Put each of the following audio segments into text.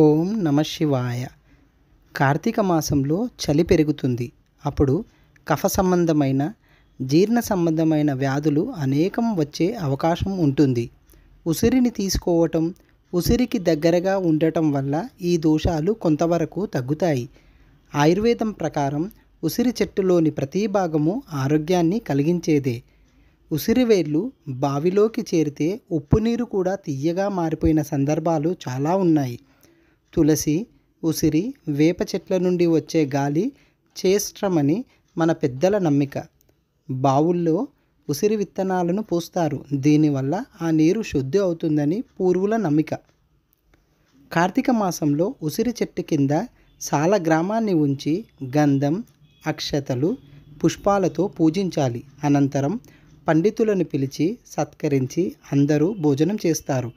ఓం నమ శివాయ కార్తీక మాసంలో చలి పెరుగుతుంది అప్పుడు కఫ సంబంధమైన జీర్ణ సంబంధమైన వ్యాధులు అనేకం వచ్చే అవకాశం ఉంటుంది ఉసిరిని తీసుకోవటం ఉసిరికి దగ్గరగా ఉండటం వల్ల ఈ దోషాలు కొంతవరకు తగ్గుతాయి ఆయుర్వేదం ప్రకారం ఉసిరి చెట్టులోని ప్రతి భాగము ఆరోగ్యాన్ని కలిగించేదే ఉసిరి వేర్లు బావిలోకి చేరితే ఉప్పు నీరు కూడా తీయగా మారిపోయిన సందర్భాలు చాలా ఉన్నాయి తులసి ఉసిరి వేప చెట్ల నుండి వచ్చే గాలి చేష్టమని మన పెద్దల నమ్మిక బావుల్లో ఉసిరి విత్తనాలను పోస్తారు దీనివల్ల ఆ నీరు శుద్ధి అవుతుందని పూర్వుల నమ్మిక కార్తీక మాసంలో ఉసిరి చెట్టు కింద సాల గ్రామాన్ని ఉంచి గంధం అక్షతలు పుష్పాలతో పూజించాలి అనంతరం పండితులను పిలిచి సత్కరించి అందరూ భోజనం చేస్తారు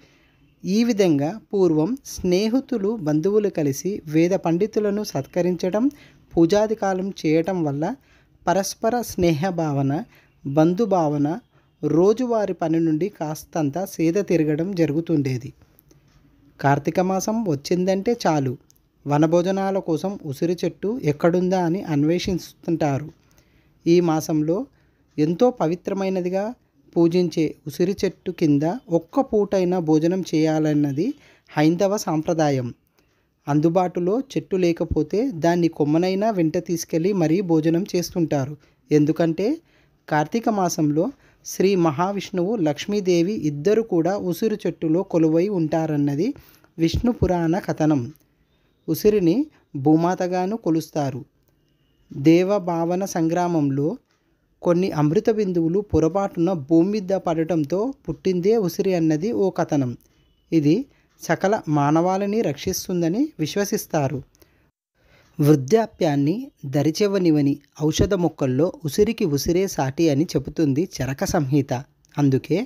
ఈ విధంగా పూర్వం స్నేహితులు బంధువులు కలిసి వేద పండితులను సత్కరించడం పూజాధికారం చేయటం వల్ల పరస్పర స్నేహ భావన బంధుభావన రోజువారి పని నుండి కాస్తంత సేద తిరగడం జరుగుతుండేది కార్తీక మాసం వచ్చిందంటే చాలు వనభోజనాల కోసం ఉసిరి చెట్టు ఎక్కడుందా అని అన్వేషిస్తుంటారు ఈ మాసంలో ఎంతో పవిత్రమైనదిగా పూజించే ఉసిరి చెట్టు కింద ఒక్క పూటైనా భోజనం చేయాలన్నది హైందవ సాంప్రదాయం అందుబాటులో చెట్టు లేకపోతే దాన్ని కొమ్మనైనా వెంట తీసుకెళ్ళి మరీ భోజనం చేస్తుంటారు ఎందుకంటే కార్తీక మాసంలో శ్రీ మహావిష్ణువు లక్ష్మీదేవి ఇద్దరు కూడా ఉసిరి చెట్టులో కొలువై ఉంటారన్నది విష్ణు పురాణ కథనం ఉసిరిని భూమాతగాను కొలుస్తారు దేవభావన సంగ్రామంలో కొన్ని అమృత బిందువులు పొరపాటున భూమి మీద పడటంతో పుట్టిందే ఉసిరి అన్నది ఓ కథనం ఇది సకల మానవాళిని రక్షిస్తుందని విశ్వసిస్తారు వృద్ధాప్యాన్ని దరిచెవనివని ఔషధ మొక్కల్లో ఉసిరికి ఉసిరే సాటి అని చెబుతుంది చరక సంహిత అందుకే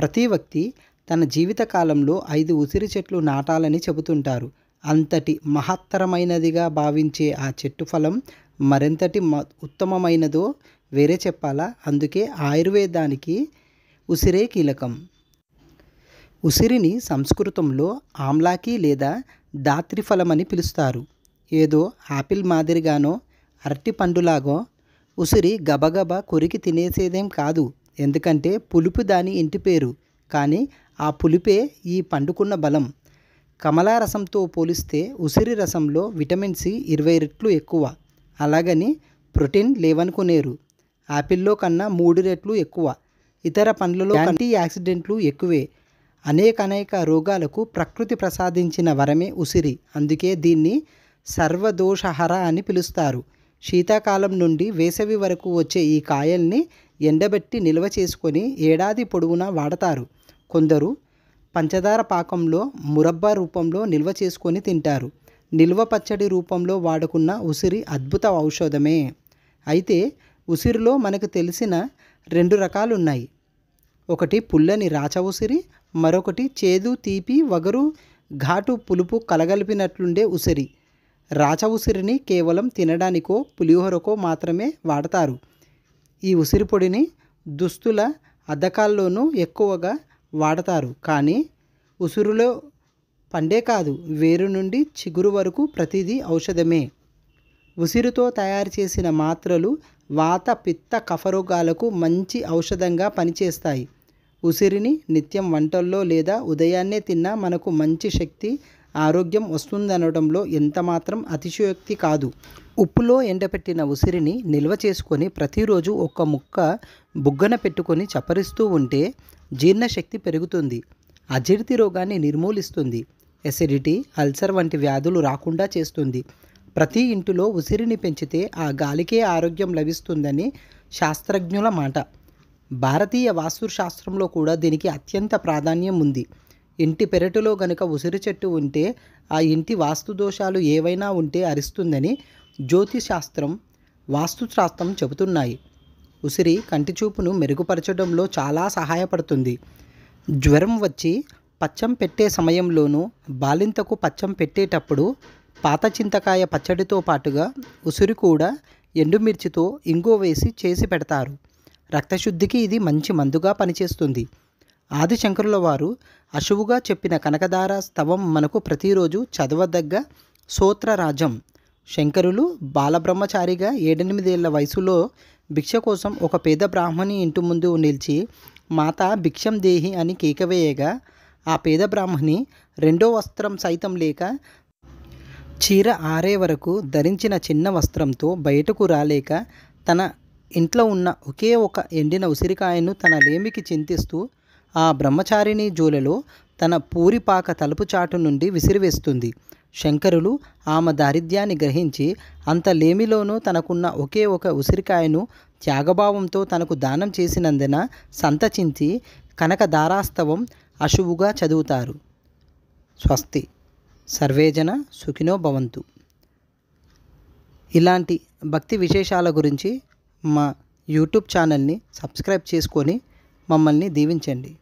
ప్రతి వ్యక్తి తన జీవితకాలంలో ఐదు ఉసిరి చెట్లు నాటాలని చెబుతుంటారు అంతటి మహత్తరమైనదిగా భావించే ఆ చెట్టు ఫలం మరెంతటి ఉత్తమమైనదో వేరే చెప్పాలా అందుకే ఆయుర్వేదానికి ఉసిరే కీలకం ఉసిరిని సంస్కృతంలో ఆమ్లాకి లేదా దాత్రి ఫలమని పిలుస్తారు ఏదో ఆపిల్ మాదిరిగానో అరటి పండులాగో ఉసిరి గబగబా కొరికి తినేసేదేం కాదు ఎందుకంటే పులుపు దాని ఇంటి పేరు కానీ ఆ పులుపే ఈ పండుకున్న బలం కమలారసంతో పోలిస్తే ఉసిరి రసంలో విటమిన్ సి ఇరవై రెట్లు ఎక్కువ అలాగని ప్రోటీన్ లేవనుకునేరు ఆపిల్లో కన్నా మూడు రెట్లు ఎక్కువ ఇతర పండ్లలో యాంటీ యాక్సిడెంట్లు ఎక్కువే అనేక అనేక రోగాలకు ప్రకృతి ప్రసాదించిన వరమే ఉసిరి అందుకే దీన్ని సర్వదోషహర అని పిలుస్తారు శీతాకాలం నుండి వేసవి వరకు వచ్చే ఈ కాయల్ని ఎండబెట్టి నిల్వ చేసుకొని ఏడాది పొడవునా వాడతారు కొందరు పంచదార పాకంలో మురబ్బా రూపంలో నిల్వ చేసుకొని తింటారు నిల్వ పచ్చడి రూపంలో వాడుకున్న ఉసిరి అద్భుత ఔషధమే అయితే ఉసిరిలో మనకు తెలిసిన రెండు రకాలు ఉన్నాయి ఒకటి పుల్లని రాచ ఉసిరి మరొకటి చేదు తీపి వగరు ఘాటు పులుపు కలగలిపినట్లుండే ఉసిరి రాచ ఉసిరిని కేవలం తినడానికో పులిహోరకో మాత్రమే వాడతారు ఈ ఉసిరి పొడిని దుస్తుల అద్దకాల్లోనూ ఎక్కువగా వాడతారు కానీ ఉసురులో పండే కాదు వేరు నుండి చిగురు వరకు ప్రతిదీ ఔషధమే ఉసిరితో తయారు చేసిన మాత్రలు వాత పిత్త కఫరోగాలకు మంచి ఔషధంగా పనిచేస్తాయి ఉసిరిని నిత్యం వంటల్లో లేదా ఉదయాన్నే తిన్నా మనకు మంచి శక్తి ఆరోగ్యం వస్తుందనడంలో ఎంతమాత్రం అతిశయోక్తి కాదు ఉప్పులో ఎండపెట్టిన ఉసిరిని నిల్వ చేసుకొని ప్రతిరోజు ఒక ముక్క బుగ్గన పెట్టుకొని చపరిస్తూ ఉంటే జీర్ణశక్తి పెరుగుతుంది అజీర్తి రోగాన్ని నిర్మూలిస్తుంది ఎసిడిటీ అల్సర్ వంటి వ్యాధులు రాకుండా చేస్తుంది ప్రతి ఇంటిలో ఉసిరిని పెంచితే ఆ గాలికే ఆరోగ్యం లభిస్తుందని శాస్త్రజ్ఞుల మాట భారతీయ వాస్తుశాస్త్రంలో కూడా దీనికి అత్యంత ప్రాధాన్యం ఉంది ఇంటి పెరటిలో గనుక ఉసిరి చెట్టు ఉంటే ఆ ఇంటి వాస్తు దోషాలు ఏవైనా ఉంటే అరిస్తుందని జ్యోతిశాస్త్రం వాస్తుశాస్త్రం చెబుతున్నాయి ఉసిరి కంటి చూపును మెరుగుపరచడంలో చాలా సహాయపడుతుంది జ్వరం వచ్చి పచ్చం పెట్టే సమయంలోనూ బాలింతకు పచ్చం పెట్టేటప్పుడు పాత చింతకాయ పచ్చడితో పాటుగా ఉసిరి కూడా ఎండుమిర్చితో ఇంగో వేసి చేసి పెడతారు రక్తశుద్ధికి ఇది మంచి మందుగా పనిచేస్తుంది ఆదిశంకరుల వారు అశువుగా చెప్పిన కనకదార స్తవం మనకు ప్రతిరోజు చదవదగ్గ సూత్రరాజం శంకరులు బాలబ్రహ్మచారిగా ఏడెనిమిదేళ్ల వయసులో భిక్ష కోసం ఒక పేద బ్రాహ్మణి ఇంటి ముందు నిలిచి మాత భిక్షం దేహి అని కేకవేయగా ఆ పేద బ్రాహ్మణి రెండో వస్త్రం సైతం లేక చీర ఆరే వరకు ధరించిన చిన్న వస్త్రంతో బయటకు రాలేక తన ఇంట్లో ఉన్న ఒకే ఒక ఎండిన ఉసిరికాయను తన లేమికి చింతిస్తూ ఆ బ్రహ్మచారిణి జోలెలో తన పూరిపాక తలుపు చాటు నుండి విసిరివేస్తుంది శంకరులు ఆమె దారిద్ర్యాన్ని గ్రహించి అంత లేమిలోనూ తనకున్న ఒకే ఒక ఉసిరికాయను త్యాగభావంతో తనకు దానం చేసినందున సంతచించి కనకధారాస్తవం అశువుగా చదువుతారు స్వస్తి సర్వేజన సుఖినో భవంతు ఇలాంటి భక్తి విశేషాల గురించి మా యూట్యూబ్ ఛానల్ని సబ్స్క్రైబ్ చేసుకొని మమ్మల్ని దీవించండి